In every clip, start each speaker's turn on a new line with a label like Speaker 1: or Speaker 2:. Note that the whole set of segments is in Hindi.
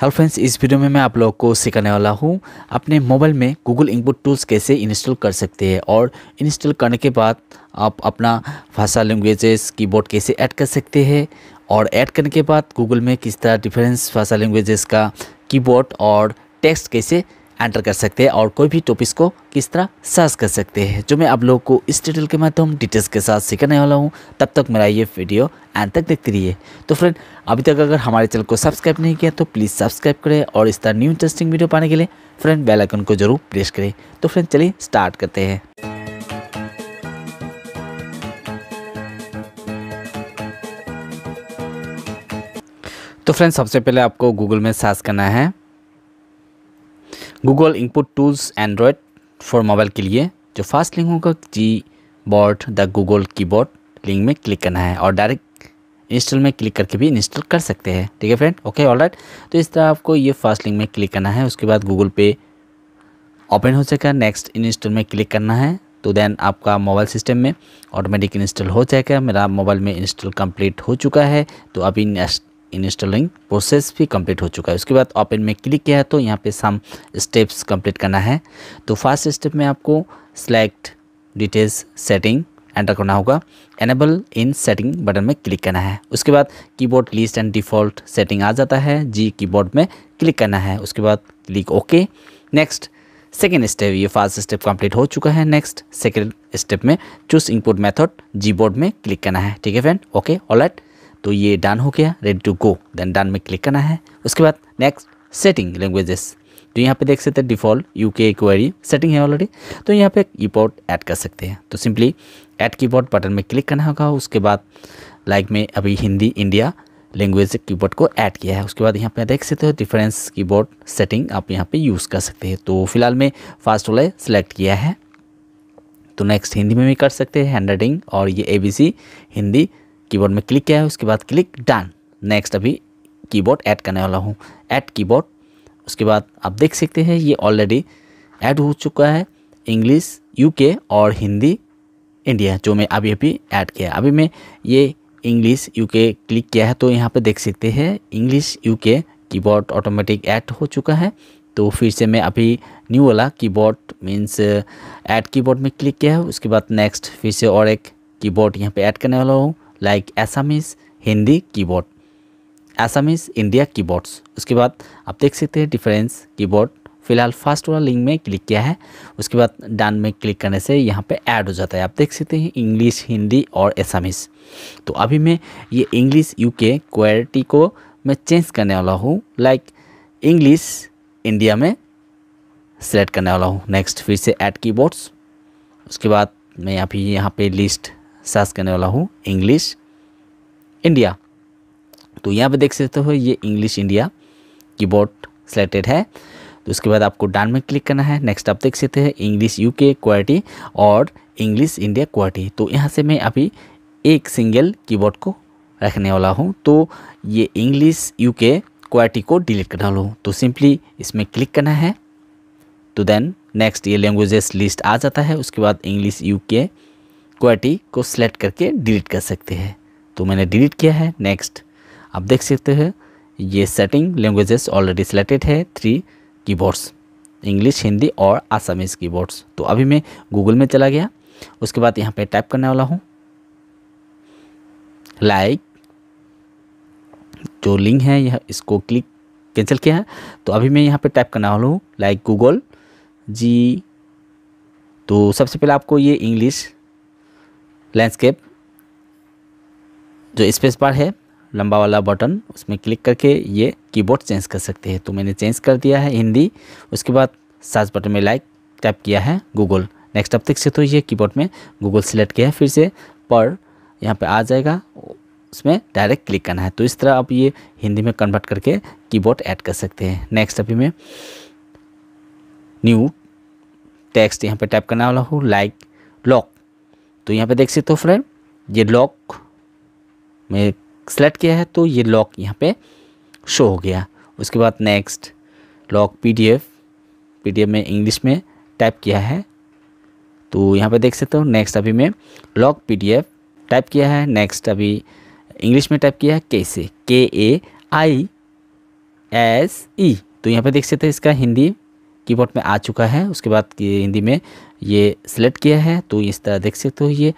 Speaker 1: हेलो फ्रेंड्स इस वीडियो में मैं आप लोगों को सिखाने वाला हूँ अपने मोबाइल में गूगल इनपुट टूल्स कैसे इंस्टॉल कर सकते हैं और इंस्टॉल करने के बाद आप अपना भाषा लैंग्वेजेस कीबोर्ड कैसे ऐड कर सकते हैं और ऐड करने के बाद गूगल में किस तरह डिफरेंस भाषा लैंग्वेजेस का कीबोर्ड और टेक्स्ट कैसे एंटर कर सकते हैं और कोई भी टॉपिक्स को किस तरह सर्च कर सकते हैं जो मैं आप लोगों को इस टेटल के माध्यम डिटेल्स के साथ सीखने वाला हूँ तब तक मेरा ये वीडियो एंड तक देखते रहिए तो फ्रेंड अभी तक अगर हमारे चैनल को सब्सक्राइब नहीं किया तो प्लीज़ सब्सक्राइब करें और इस तरह न्यू इंटरेस्टिंग वीडियो पाने के लिए फ्रेंड बेलाइकन को जरूर प्रेस करें तो फ्रेंड चलिए स्टार्ट करते हैं तो फ्रेंड सबसे पहले आपको गूगल में सर्च करना है Google input tools Android for mobile के लिए जो फास्ट लिंक होगा Gboard the Google keyboard link में क्लिक करना है और डायरेक्ट इंस्टॉल में क्लिक करके भी इंस्टॉल कर सकते हैं ठीक है फ्रेंड ओके ऑल राइट तो इस तरह आपको ये फास्ट लिंक में क्लिक करना है उसके बाद गूगल पे ओपन हो जाएगा नेक्स्ट इंस्टॉल में क्लिक करना है तो देन आपका मोबाइल सिस्टम में ऑटोमेटिक इंस्टॉल हो जाएगा मेरा मोबाइल में इंस्टॉल कंप्लीट हो चुका है तो अभी नेक्स्ट इंस्टॉलिंग प्रोसेस भी कंप्लीट हो चुका है उसके बाद ओपन में क्लिक किया है तो यहाँ पे सम स्टेप्स कंप्लीट करना है तो फर्स्ट स्टेप में आपको सेलेक्ट डिटेल्स सेटिंग एंटर करना होगा एनेबल इन सेटिंग बटन में क्लिक करना है उसके बाद keyboard list and default setting आ जाता है जी कीबोर्ड में क्लिक करना है उसके बाद click okay next second step ये फर्स्ट स्टेप कंप्लीट हो चुका है नेक्स्ट सेकेंड स्टेप में choose input method Gboard में क्लिक करना है ठीक है फ्रेंड ओके ऑल राइट तो ये डन हो गया ready to go then done में क्लिक करना है उसके बाद नेक्स्ट सेटिंग लैंग्वेजेस तो यहाँ पे देख सकते हैं default U K query setting है ऑलरेडी तो यहाँ पे बोर्ड ऐड कर सकते हैं तो सिंपली ऐड कीबोर्ड बटन में क्लिक करना होगा उसके बाद लाइक में अभी हिंदी इंडिया लैंग्वेज कीबोर्ड को ऐड किया है उसके बाद यहाँ पे देख सकते हो डिफरेंस कीबोर्ड सेटिंग आप यहाँ पे यूज़ कर सकते हैं तो फिलहाल मैं फास्ट वाला सेलेक्ट किया है तो नेक्स्ट हिंदी में भी कर सकते हैं हैंड और ये ए हिंदी कीबोर्ड में क्लिक किया है उसके बाद क्लिक डन नेक्स्ट अभी कीबोर्ड ऐड करने वाला हूँ ऐड कीबोर्ड उसके बाद आप देख सकते हैं ये ऑलरेडी ऐड हो चुका है इंग्लिश यूके और हिंदी इंडिया जो मैं अभी अभी ऐड किया है अभी मैं ये इंग्लिश यूके क्लिक किया है तो यहाँ पे देख सकते हैं English UK keyboard automatic add हो चुका है तो फिर से मैं अभी न्यू वाला कीबोर्ड मीन्स ऐड कीबोर्ड में क्लिक किया है उसके बाद नेक्स्ट फिर से और एक कीबोर्ड यहाँ पे ऐड करने वाला हूँ like Assamese Hindi keyboard Assamese India keyboards उसके बाद आप देख सकते हैं डिफरेंस कीबोर्ड फिलहाल फर्स्ट वाला लिंक में क्लिक किया है उसके बाद डन में क्लिक करने से यहाँ पे ऐड हो जाता है आप देख सकते हैं इंग्लिश हिंदी और एसामिस तो अभी मैं ये इंग्लिश यूके क्वालिटी को मैं चेंज करने वाला हूँ लाइक इंग्लिश इंडिया में सेलेक्ट करने वाला हूँ नेक्स्ट फिर से ऐड कीबोर्ड्स उसके बाद मैं अभी यहाँ पे लिस्ट सास करने वाला हूँ इंग्लिश इंडिया तो यहाँ पे देख सकते हो ये इंग्लिश इंडिया कीबोर्ड सिलेक्टेड है तो उसके बाद आपको डान में क्लिक करना है नेक्स्ट आप देख सकते हैं इंग्लिश यूके क्वालिटी और इंग्लिश इंडिया क्वालिटी तो यहाँ से मैं अभी एक सिंगल कीबोर्ड को रखने वाला हूँ तो ये इंग्लिश यूके क्वालिटी को डिलीट करना वाला तो सिंपली इसमें क्लिक करना है तो देन नेक्स्ट ये लैंग्वेजेस लिस्ट आ जाता है उसके बाद इंग्लिश यूके क्वालिटी को सिलेक्ट करके डिलीट कर सकते हैं तो मैंने डिलीट किया है नेक्स्ट आप देख सकते हैं ये सेटिंग लैंग्वेजेस ऑलरेडी सिलेक्टेड है थ्री कीबोर्ड्स इंग्लिश हिंदी और आसामीज़ कीबोर्ड्स तो अभी मैं गूगल में चला गया उसके बाद यहाँ पे टाइप करने वाला हूँ लाइक जो लिंक है यह इसको क्लिक कैंसिल किया है तो अभी मैं यहाँ पे टाइप करने वाला हूँ लाइक गूगल जी तो सबसे पहले आपको ये इंग्लिश लैंडस्केप जो स्पेस बार है लंबा वाला बटन उसमें क्लिक करके ये कीबोर्ड चेंज कर सकते हैं तो मैंने चेंज कर दिया है हिंदी उसके बाद सर्च बटन में लाइक टैप किया है गूगल नेक्स्ट तक से तो ये कीबोर्ड में गूगल सेलेक्ट किया है फिर से पर यहाँ पे आ जाएगा उसमें डायरेक्ट क्लिक करना है तो इस तरह आप ये हिंदी में कन्वर्ट करके कीबोर्ड ऐड कर सकते हैं नेक्स्ट अभी मैं न्यू टेक्स्ट यहाँ पे टाइप करने वाला हूँ लाइक लॉक तो यहाँ पे देख सकते हो फ्रेंड ये लॉक मैं सेलेक्ट किया है तो ये लॉक यहाँ पे शो हो गया उसके बाद नेक्स्ट लॉक पीडीएफ पीडीएफ में इंग्लिश में टाइप किया है तो यहाँ पे देख सकते हो नेक्स्ट अभी मैं लॉक पीडीएफ टाइप किया है नेक्स्ट अभी इंग्लिश में टाइप किया है कैसे के ए आई एस ई तो यहाँ पे देख सकते हो इसका हिंदी कीबोर्ड में आ चुका है उसके बाद हिंदी में ये सिलेक्ट किया है तो इस तरह देख सकते हो ये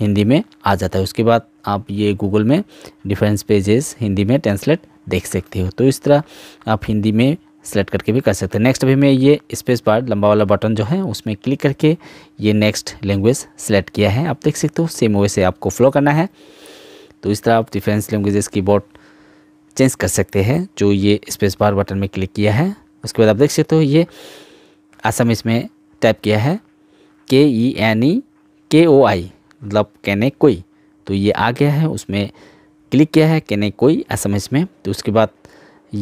Speaker 1: हिंदी में आ जाता है उसके बाद आप ये गूगल में डिफरेंस पेजेस हिंदी में ट्रांसलेट देख सकते हो तो इस तरह आप हिंदी में सेलेक्ट करके भी कर सकते हैं नेक्स्ट अभी मैं ये स्पेस बार लंबा वाला बटन जो है उसमें क्लिक करके ये नेक्स्ट लैंग्वेज सेलेक्ट किया है आप देख सकते हो सेम वे से आपको फ्लो करना है तो इस तरह आप difference languages keyboard change कर सकते हैं जो ये स्पेस बार बटन में क्लिक किया है उसके बाद आप देख सकते हो ये आसम इसमें टाइप किया है के ई एन ई के ओ आई मतलब कैने कोई तो ये आ गया है उसमें क्लिक किया है कैने कोई आसम इसमें तो उसके बाद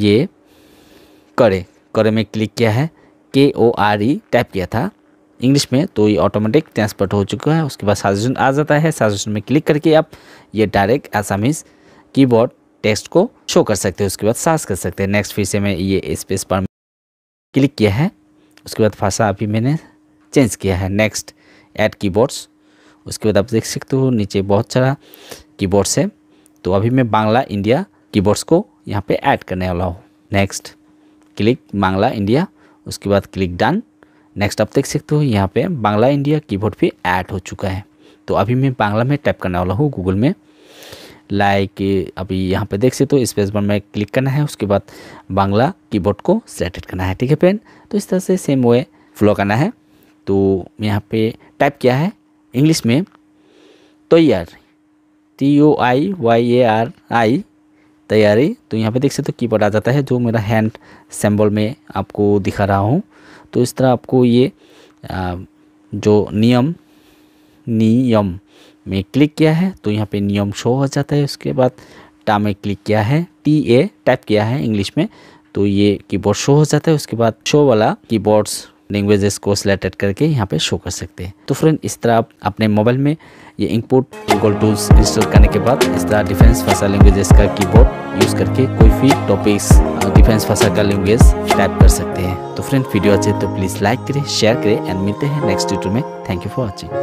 Speaker 1: ये करे करे में क्लिक किया है के ओ आर ई टाइप किया था इंग्लिश में तो ये ऑटोमेटिक ट्रांसपोर्ट हो चुका है उसके बाद साजेशन आ जाता है साजेशन में क्लिक करके आप ये डायरेक्ट आसामीज कीबोर्ड टेक्स्ट को शो कर सकते हैं उसके बाद सास कर सकते हैं नेक्स्ट फिर से मैं ये स्पेस पर क्लिक किया है उसके बाद भाषा अभी मैंने चेंज किया है नेक्स्ट ऐड कीबोर्ड्स उसके बाद आप देख सकते हो नीचे बहुत सारा कीबोर्ड्स है तो अभी मैं बांग्ला इंडिया कीबोर्ड्स को यहाँ पे ऐड करने वाला हूँ नेक्स्ट क्लिक बांग्ला इंडिया उसके बाद क्लिक डन नेक्स्ट आप देख सकते हो यहाँ पे बांग्ला इंडिया कीबोर्ड भी ऐड हो चुका है तो अभी मैं बांग्ला में टाइप करने वाला हूँ गूगल में लाइक अभी यहाँ पे देख सकते हो स्पेस बार में क्लिक करना है उसके बाद बांग्ला कीबोर्ड को सेलेक्टेड करना है ठीक है फ्रेंड तो इस तरह से सेम वे फ्लो करना है तो यहाँ पे टाइप किया है इंग्लिश में तैयार T O I Y A R I तैयारी तो यहाँ पे देख सकते हो कीबोर्ड आ जाता है जो मेरा हैंड सेम्बल में आपको दिखा रहा हूँ तो इस तरह आपको ये आ, जो नियम नियम में क्लिक किया है तो यहाँ पे नियम शो हो जाता है उसके बाद टा में क्लिक किया है टी ए टाइप किया है इंग्लिश में तो ये कीबोर्ड शो हो जाता है उसके बाद शो वाला कीबोर्ड्स लैंग्वेजेस को सिलेक्टेड करके यहाँ पे शो कर सकते हैं तो फ्रेंड इस तरह आप अपने मोबाइल में ये इनपुट गूगल टूल्स इंस्टॉल करने के बाद इस तरह डिफेंस फसा लैंग्वेजेस का कीबोर्ड यूज़ करके कोई भी टॉपिक्स डिफेंस फसा का लैंग्वेज टाइप कर सकते हैं तो फ्रेंड वीडियो अच्छे तो प्लीज़ लाइक करें शेयर करें एंड मिलते हैं नेक्स्ट वीडियो में थैंक यू फॉर वॉचिंग